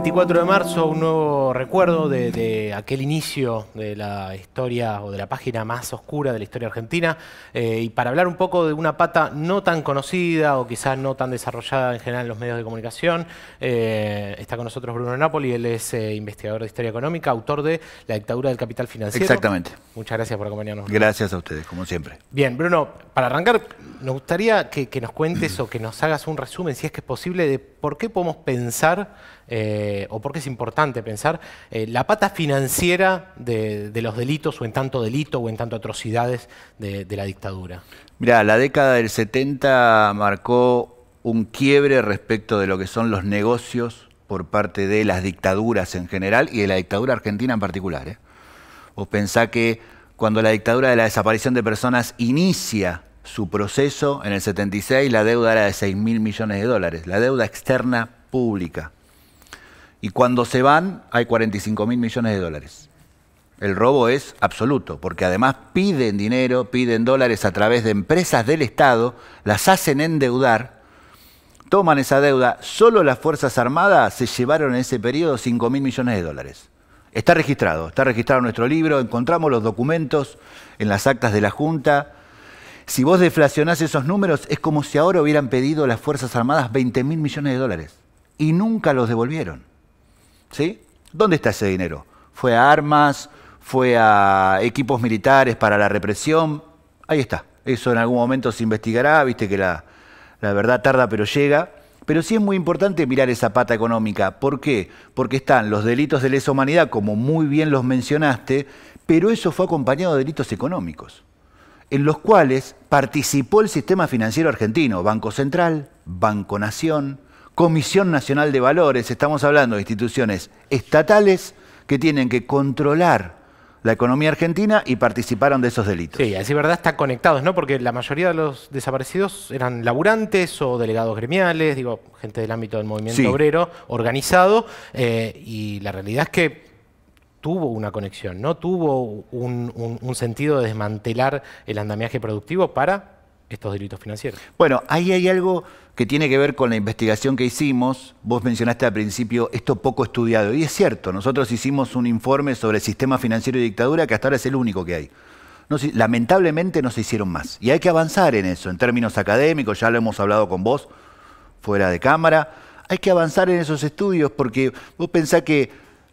24 de marzo, un nuevo recuerdo de, aquel inicio de la historia o de la página más oscura de la historia argentina. Eh, y para hablar un poco de una pata no tan conocida o quizás no tan desarrollada en general en los medios de comunicación, eh, está con nosotros Bruno Napoli, él es eh, investigador de historia económica, autor de La dictadura del capital financiero. Exactamente. Muchas gracias por acompañarnos. Gracias a ustedes, como siempre. Bien, Bruno, para arrancar, nos gustaría que nos cuentes o que nos hagas un resumen, si es que es posible, de por qué podemos pensar eh, o porque es importante pensar, eh, la pata financiera de, los delitos o en tanto delito o en tanto atrocidades de, la dictadura? Mira, la década del 70 marcó un quiebre respecto de lo que son los negocios por parte de las dictaduras en general y de la dictadura argentina en particular. ¿eh? Vos pensá que cuando la dictadura de la desaparición de personas inicia su proceso en el 76, la deuda era de 6 mil millones de dólares, la deuda externa pública. Y cuando se van hay 45 mil millones de dólares. El robo es absoluto, porque además piden dinero, piden dólares a través de empresas del Estado, las hacen endeudar, toman esa deuda. Solo las Fuerzas Armadas se llevaron en ese periodo 5 mil millones de dólares. Está registrado, está registrado en nuestro libro, encontramos los documentos en las actas de la Junta. Si vos deflacionás esos números, es como si ahora hubieran pedido las Fuerzas Armadas 20 mil millones de dólares y nunca los devolvieron. ¿Sí? ¿Dónde está ese dinero? ¿Fue a armas? ¿Fue a equipos militares para la represión? Ahí está. Eso en algún momento se investigará, viste que la, la verdad tarda pero llega. Pero sí es muy importante mirar esa pata económica. ¿Por qué? Porque están los delitos de lesa humanidad, como muy bien los mencionaste, pero eso fue acompañado de delitos económicos, en los cuales participó el sistema financiero argentino, Banco Central, Banco Nación, Comisión Nacional de Valores, estamos hablando de instituciones estatales que tienen que controlar la economía argentina y participaron de esos delitos. Sí, así verdad están conectados, ¿no? Porque la mayoría de los desaparecidos eran laburantes o delegados gremiales, digo, gente del ámbito del movimiento obrero organizado, eh, y la realidad es que tuvo una conexión, ¿no? Tuvo un, un sentido de desmantelar el andamiaje productivo para estos delitos financieros. Bueno, ahí hay algo que tiene que ver con la investigación que hicimos. Vos mencionaste al principio esto poco estudiado. Y es cierto, nosotros hicimos un informe sobre el sistema financiero y dictadura que hasta ahora es el único que hay. No, lamentablemente no se hicieron más. Y hay que avanzar en eso, en términos académicos, ya lo hemos hablado con vos, fuera de cámara. Hay que avanzar en esos estudios porque vos pensás que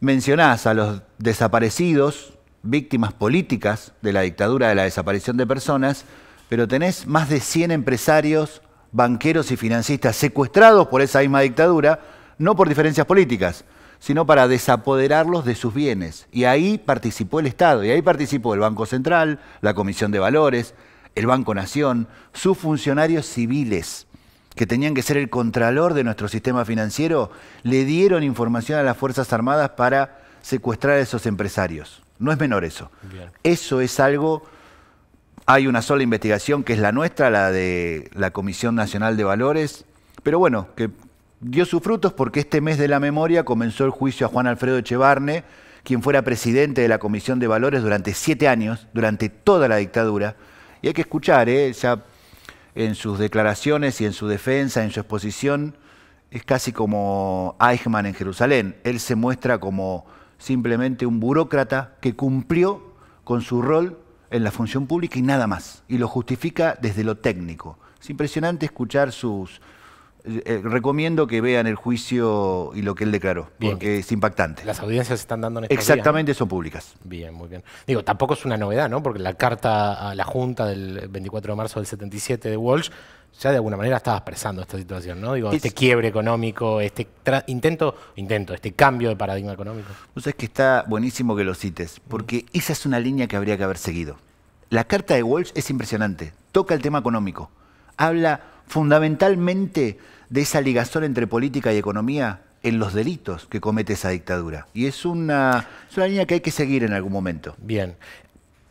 mencionás a los desaparecidos, víctimas políticas de la dictadura, de la desaparición de personas, pero tenés más de 100 empresarios, banqueros y financistas secuestrados por esa misma dictadura, no por diferencias políticas, sino para desapoderarlos de sus bienes. Y ahí participó el Estado, y ahí participó el Banco Central, la Comisión de Valores, el Banco Nación, sus funcionarios civiles, que tenían que ser el contralor de nuestro sistema financiero, le dieron información a las Fuerzas Armadas para secuestrar a esos empresarios. No es menor eso. Eso es algo hay una sola investigación que es la nuestra, la de la Comisión Nacional de Valores, pero bueno, que dio sus frutos porque este mes de la memoria comenzó el juicio a Juan Alfredo Echevarne, quien fuera presidente de la Comisión de Valores durante siete años, durante toda la dictadura. Y hay que escuchar, ya ¿eh? en sus declaraciones y en su defensa, en su exposición, es casi como Eichmann en Jerusalén. Él se muestra como simplemente un burócrata que cumplió con su rol en la función pública y nada más. Y lo justifica desde lo técnico. Es impresionante escuchar sus, eh, recomiendo que vean el juicio y lo que él declaró, porque es impactante. Las audiencias están dando en momento. Exactamente, son públicas. Bien, muy bien. Digo, tampoco es una novedad, ¿no? Porque la carta a la Junta del 24 de marzo del 77 de Walsh ya de alguna manera estaba expresando esta situación, ¿no? Digo, este quiebre económico, este intento, intento, este cambio de paradigma económico. Vos es que está buenísimo que lo cites, porque esa es una línea que habría que haber seguido. La carta de Walsh es impresionante, toca el tema económico, habla fundamentalmente de esa ligazón entre política y economía en los delitos que comete esa dictadura. Y es una, es línea que hay que seguir en algún momento. Bien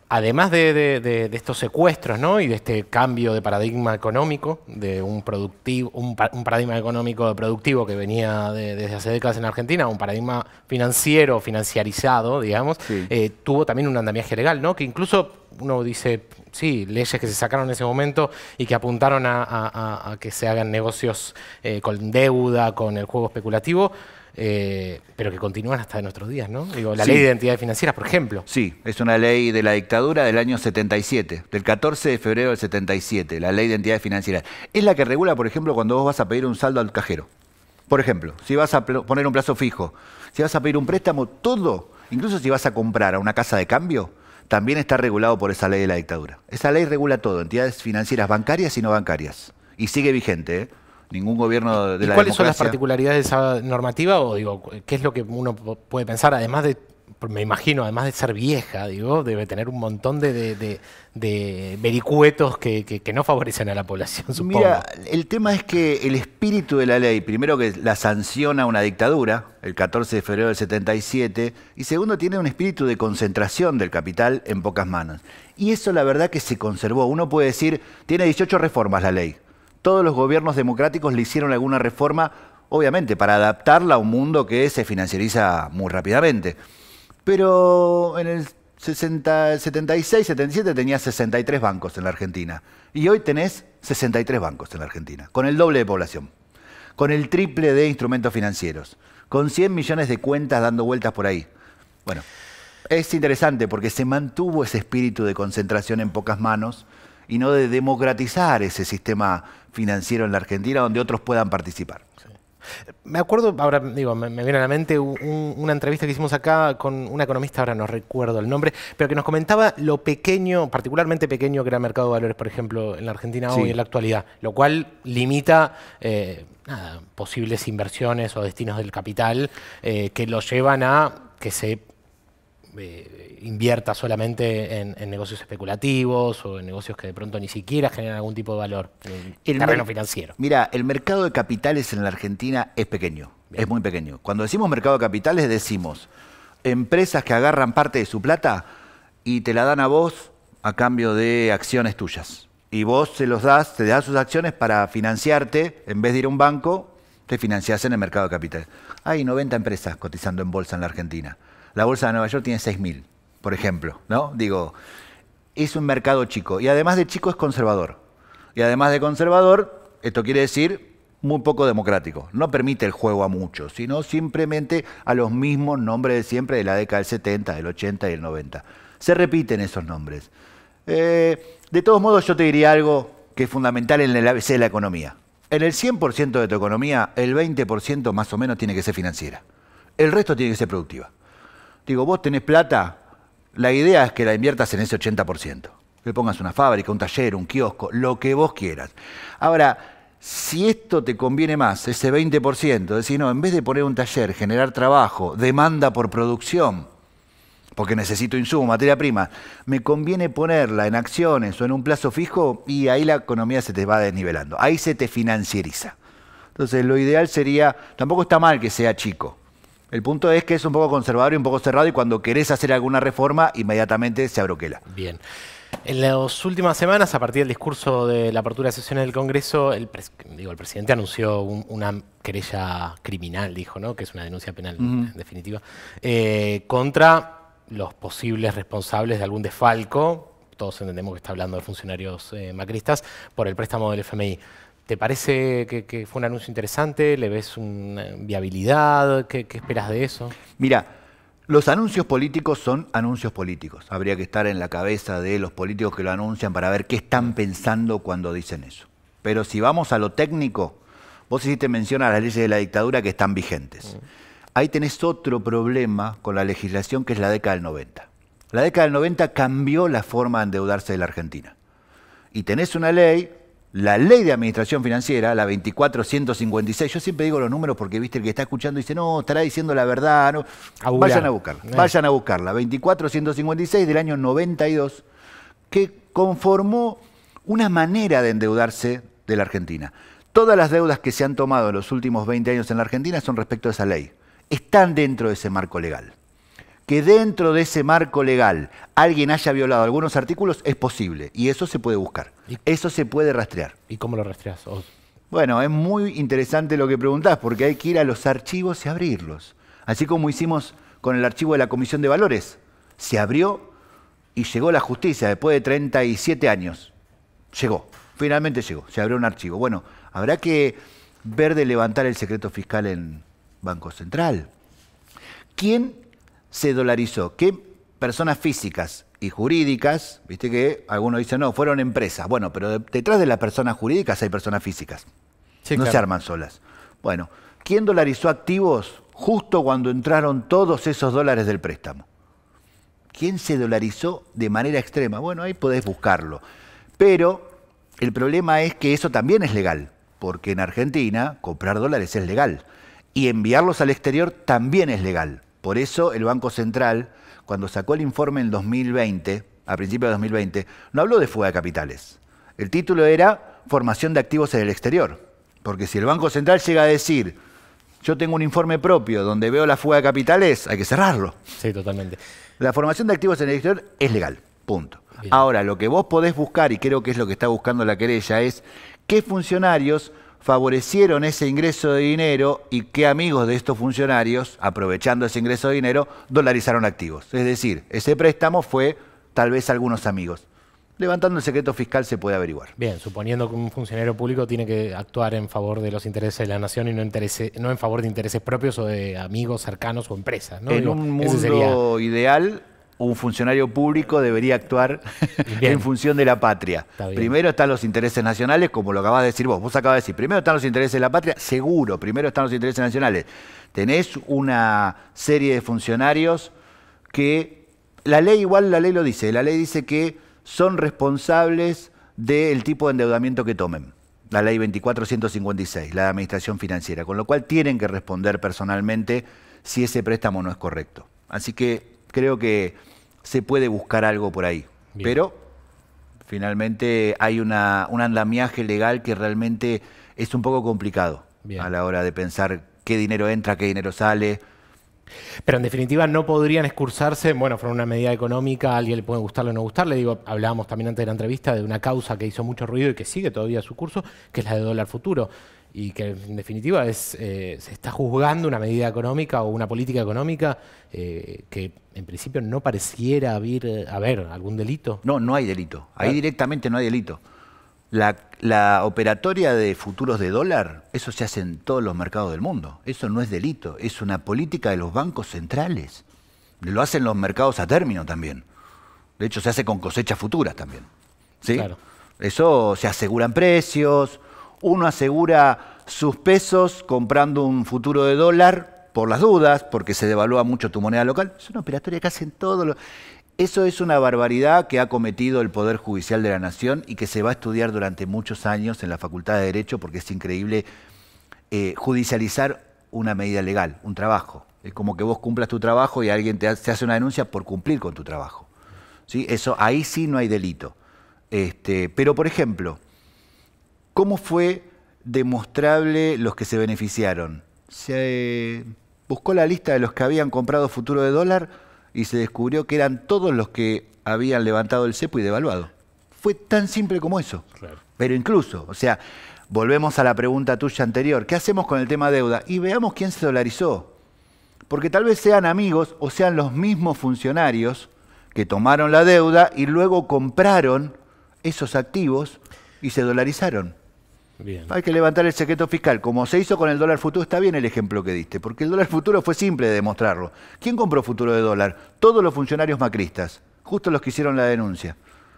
además de, estos secuestros ¿no? y de este cambio de paradigma económico, de un, productivo, un, paradigma económico productivo que venía desde hace décadas en Argentina, un paradigma financiero, financiarizado, digamos, eh, tuvo también un andamiaje legal, ¿no? que incluso uno dice, sí, leyes que se sacaron en ese momento y que apuntaron a, que se hagan negocios eh, con deuda, con el juego especulativo eh, pero que continúan hasta nuestros días, ¿no? Digo, la ley de entidades financieras, por ejemplo. Sí, es una ley de la dictadura del año 77, del 14 de febrero del 77, la ley de entidades financieras. Es la que regula, por ejemplo, cuando vos vas a pedir un saldo al cajero. Por ejemplo, si vas a poner un plazo fijo, si vas a pedir un préstamo, todo, incluso si vas a comprar a una casa de cambio, también está regulado por esa ley de la dictadura. Esa ley regula todo, entidades financieras bancarias y no bancarias. Y sigue vigente, ¿eh? ningún gobierno de ¿Y ¿Cuáles son las particularidades de esa normativa? O digo, ¿qué es lo que uno puede pensar? Además de, me imagino, además de ser vieja, digo, debe tener un montón de, vericuetos que, que, que, no favorecen a la población, supongo. el tema es que el espíritu de la ley, primero que la sanciona una dictadura, el 14 de febrero del 77, y segundo tiene un espíritu de concentración del capital en pocas manos. Y eso la verdad que se conservó. Uno puede decir, tiene 18 reformas la ley todos los gobiernos democráticos le hicieron alguna reforma, obviamente, para adaptarla a un mundo que se financiariza muy rápidamente. Pero en el 76, 77 tenías 63 bancos en la Argentina. Y hoy tenés 63 bancos en la Argentina, con el doble de población, con el triple de instrumentos financieros, con 100 millones de cuentas dando vueltas por ahí. Bueno, es interesante porque se mantuvo ese espíritu de concentración en pocas manos y no de democratizar ese sistema financiero en la Argentina donde otros puedan participar. Me acuerdo, ahora digo, me, viene a la mente una entrevista que hicimos acá con una economista, ahora no recuerdo el nombre, pero que nos comentaba lo pequeño, particularmente pequeño que era el mercado de valores, por ejemplo, en la Argentina hoy, en la actualidad, lo cual limita eh, posibles inversiones o destinos del capital eh, que lo llevan a que se eh, invierta solamente en, negocios especulativos o en negocios que de pronto ni siquiera generan algún tipo de valor en eh, el terreno financiero. Mira, el mercado de capitales en la Argentina es pequeño, es muy pequeño. Cuando decimos mercado de capitales decimos empresas que agarran parte de su plata y te la dan a vos a cambio de acciones tuyas. Y vos se los das, te das sus acciones para financiarte, en vez de ir a un banco, te financiás en el mercado de capitales. Hay 90 empresas cotizando en bolsa en la Argentina. La bolsa de Nueva York tiene 6.000, por ejemplo, ¿no? Digo, es un mercado chico y además de chico es conservador. Y además de conservador, esto quiere decir muy poco democrático. No permite el juego a muchos, sino simplemente a los mismos nombres de siempre de la década del 70, del 80 y del 90. Se repiten esos nombres. Eh, de todos modos, yo te diría algo que es fundamental en el ABC de la economía. En el 100% de tu economía, el 20% más o menos tiene que ser financiera. El resto tiene que ser productiva. Digo, vos tenés plata, la idea es que la inviertas en ese 80%. Que pongas una fábrica, un taller, un kiosco, lo que vos quieras. Ahora, si esto te conviene más, ese 20%, decir, no, en vez de poner un taller, generar trabajo, demanda por producción, porque necesito insumo, materia prima, me conviene ponerla en acciones o en un plazo fijo y ahí la economía se te va desnivelando, ahí se te financieriza. Entonces lo ideal sería, tampoco está mal que sea chico, el punto es que es un poco conservador y un poco cerrado y cuando querés hacer alguna reforma, inmediatamente se abroquela. Bien. En las últimas semanas, a partir del discurso de la apertura de sesiones del Congreso, el, digo, el presidente anunció una querella criminal, dijo, ¿no? que es una denuncia penal en definitiva, eh, contra los posibles responsables de algún desfalco, todos entendemos que está hablando de funcionarios eh, macristas, por el préstamo del FMI. ¿Te parece que, fue un anuncio interesante? ¿Le ves una eh, viabilidad? ¿Qué, qué esperas de eso? Mira, los anuncios políticos son anuncios políticos. Habría que estar en la cabeza de los políticos que lo anuncian para ver qué están pensando cuando dicen eso. Pero si vamos a lo técnico, vos hiciste mención a las leyes de la dictadura que están vigentes. Mm. Ahí tenés otro problema con la legislación que es la década del 90. La década del 90 cambió la forma de endeudarse de la Argentina. Y tenés una ley la ley de administración financiera, la 24156, yo siempre digo los números porque viste el que está escuchando dice, no, estará diciendo la verdad. vayan a buscarla, eh. vayan a buscarla. 24156 del año 92, que conformó una manera de endeudarse de la Argentina. Todas las deudas que se han tomado en los últimos 20 años en la Argentina son respecto a esa ley. Están dentro de ese marco legal que dentro de ese marco legal alguien haya violado algunos artículos es posible y eso se puede buscar, eso se puede rastrear. ¿Y cómo lo rastreas? Bueno, es muy interesante lo que preguntás porque hay que ir a los archivos y abrirlos, así como hicimos con el archivo de la Comisión de Valores. Se abrió y llegó la justicia después de 37 años. Llegó, finalmente llegó, se abrió un archivo. Bueno, habrá que ver de levantar el secreto fiscal en Banco Central. ¿Quién se dolarizó? ¿Qué personas físicas y jurídicas, viste que algunos dicen, no, fueron empresas. Bueno, pero detrás de las personas jurídicas hay personas físicas. Sí, no se arman solas. Bueno, ¿quién dolarizó activos justo cuando entraron todos esos dólares del préstamo? ¿Quién se dolarizó de manera extrema? Bueno, ahí podés buscarlo. Pero el problema es que eso también es legal, porque en Argentina comprar dólares es legal y enviarlos al exterior también es legal. Por eso el Banco Central, cuando sacó el informe en 2020, a principios de 2020, no habló de fuga de capitales. El título era Formación de activos en el exterior. Porque si el Banco Central llega a decir, yo tengo un informe propio donde veo la fuga de capitales, hay que cerrarlo. Sí, totalmente. La formación de activos en el exterior es legal, punto. Ahora, lo que vos podés buscar, y creo que es lo que está buscando la querella, es qué funcionarios favorecieron ese ingreso de dinero y qué amigos de estos funcionarios, aprovechando ese ingreso de dinero, dolarizaron activos. Es decir, ese préstamo fue tal vez algunos amigos. Levantando el secreto fiscal se puede averiguar. Bien, suponiendo que un funcionario público tiene que actuar en favor de los intereses de la nación y no, no en favor de intereses propios o de amigos cercanos o empresas. ¿no? En un mundo ideal, un funcionario público debería actuar en función de la patria. primero están los intereses nacionales, como lo acabas de decir vos. Vos acabas de decir, primero están los intereses de la patria, seguro, primero están los intereses nacionales. Tenés una serie de funcionarios que la ley igual la ley lo dice, la ley dice que son responsables del tipo de endeudamiento que tomen la ley 2456 la de administración financiera, con lo cual tienen que responder personalmente si ese préstamo no es correcto. Así que creo que se puede buscar algo por ahí. Pero finalmente hay una, un andamiaje legal que realmente es un poco complicado a la hora de pensar qué dinero entra, qué dinero sale. Pero en definitiva no podrían excursarse, bueno, fue una medida económica, a alguien le puede gustarle o no Le digo, hablábamos también antes de la entrevista de una causa que hizo mucho ruido y que sigue todavía su curso, que es la de dólar futuro y que en definitiva es, eh, se está juzgando una medida económica o una política económica eh, que en principio no pareciera haber, eh, haber, algún delito. No, no hay delito. Ahí directamente no hay delito. La, operatoria de futuros de dólar, eso se hace en todos los mercados del mundo. Eso no es delito, es una política de los bancos centrales. Lo hacen los mercados a término también. De hecho, se hace con cosechas futuras también. Eso se aseguran precios, uno asegura sus pesos comprando un futuro de dólar por las dudas, porque se devalúa mucho tu moneda local. Es una operatoria que hacen todos los... Eso es una barbaridad que ha cometido el Poder Judicial de la Nación y que se va a estudiar durante muchos años en la Facultad de Derecho porque es increíble eh, judicializar una medida legal, un trabajo. Es como que vos cumplas tu trabajo y alguien te hace una denuncia por cumplir con tu trabajo. ¿Sí? Eso, ahí sí no hay delito. Este, pero, por ejemplo, ¿Cómo fue demostrable los que se beneficiaron? Se eh, buscó la lista de los que habían comprado futuro de dólar y se descubrió que eran todos los que habían levantado el cepo y devaluado. Fue tan simple como eso. Pero incluso, o sea, volvemos a la pregunta tuya anterior, ¿qué hacemos con el tema deuda? Y veamos quién se dolarizó. Porque tal vez sean amigos o sean los mismos funcionarios que tomaron la deuda y luego compraron esos activos y se dolarizaron. Hay que levantar el secreto fiscal. Como se hizo con el dólar futuro, está bien el ejemplo que diste, porque el dólar futuro fue simple de demostrarlo. ¿Quién compró futuro de dólar? Todos los funcionarios macristas, justo los que hicieron la denuncia.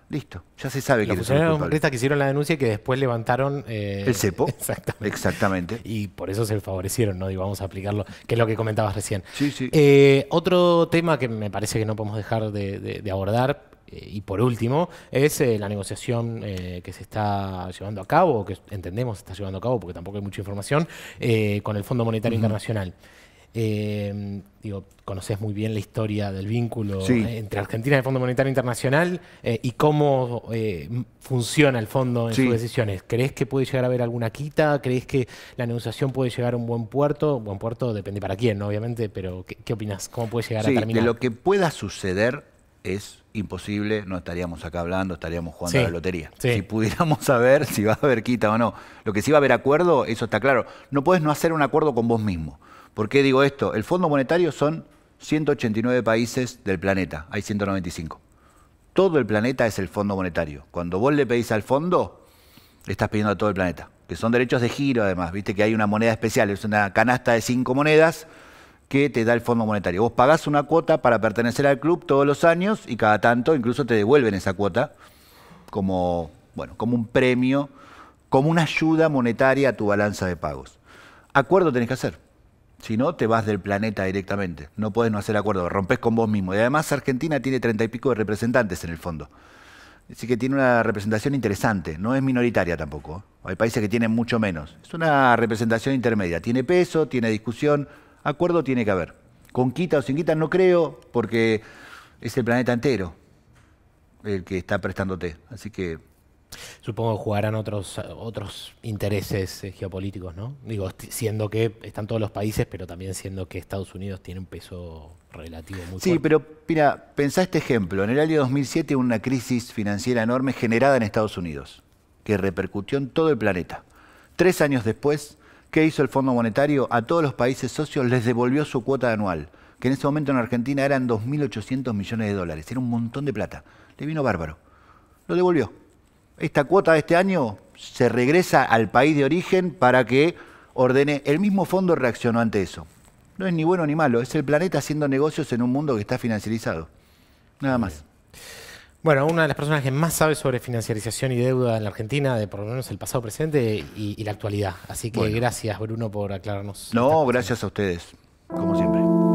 Listo, ya se sabe que los funcionarios macristas que hicieron la denuncia y que después levantaron... Eh, el cepo. Exactamente. Y por eso se favorecieron, ¿no? Y vamos a aplicarlo, que es lo que comentabas recién. Sí, sí. Eh, otro tema que me parece que no podemos dejar de abordar, eh, y por último, es eh, la negociación eh, que se está llevando a cabo, que entendemos se está llevando a cabo, porque tampoco hay mucha información, con el Fondo Monetario Internacional. digo, conoces muy bien la historia del vínculo entre Argentina y el Fondo Monetario Internacional y cómo funciona el fondo en sus decisiones. ¿Crees que puede llegar a haber alguna quita? ¿Crees que la negociación puede llegar a un buen puerto? Buen puerto depende para quién, obviamente, pero ¿qué, opinas? ¿Cómo puede llegar a terminar? De lo que pueda suceder es imposible, no estaríamos acá hablando, estaríamos jugando a la lotería. Si pudiéramos saber si va a haber quita o no. Lo que sí va a haber acuerdo, eso está claro. No puedes no hacer un acuerdo con vos mismo. ¿Por qué digo esto? El Fondo Monetario son 189 países del planeta, hay 195. Todo el planeta es el Fondo Monetario. Cuando vos le pedís al fondo, le estás pidiendo a todo el planeta, que son derechos de giro además, viste que hay una moneda especial, es una canasta de cinco monedas que te da el Fondo Monetario. Vos pagás una cuota para pertenecer al club todos los años y cada tanto incluso te devuelven esa cuota como, bueno, como un premio, como una ayuda monetaria a tu balanza de pagos. Acuerdo tenés que hacer. Si no, te vas del planeta directamente. No puedes no hacer acuerdo, rompes con vos mismo. Y además Argentina tiene treinta y pico de representantes en el fondo. Así que tiene una representación interesante, no es minoritaria tampoco. ¿eh? Hay países que tienen mucho menos. Es una representación intermedia. Tiene peso, tiene discusión, Acuerdo tiene que haber. Con quita o sin quita no creo, porque es el planeta entero el que está prestándote. Así que. Supongo que jugarán otros, otros intereses eh, geopolíticos, ¿no? Digo, siendo que están todos los países, pero también siendo que Estados Unidos tiene un peso relativo muy Sí, pero mira, pensá este ejemplo. En el año 2007 hubo una crisis financiera enorme generada en Estados Unidos, que repercutió en todo el planeta. Tres años después, ¿Qué hizo el Fondo Monetario? A todos los países socios les devolvió su cuota anual, que en ese momento en Argentina eran 2.800 millones de dólares, era un montón de plata. Le vino bárbaro. Lo devolvió. Esta cuota de este año se regresa al país de origen para que ordene. El mismo fondo reaccionó ante eso. No es ni bueno ni malo, es el planeta haciendo negocios en un mundo que está financiarizado. Nada más. Bueno, una de las personas que más sabe sobre financiarización y deuda en la Argentina, de por lo menos el pasado, presente y, la actualidad. Así que gracias, Bruno, por aclararnos. No, gracias a ustedes, como siempre.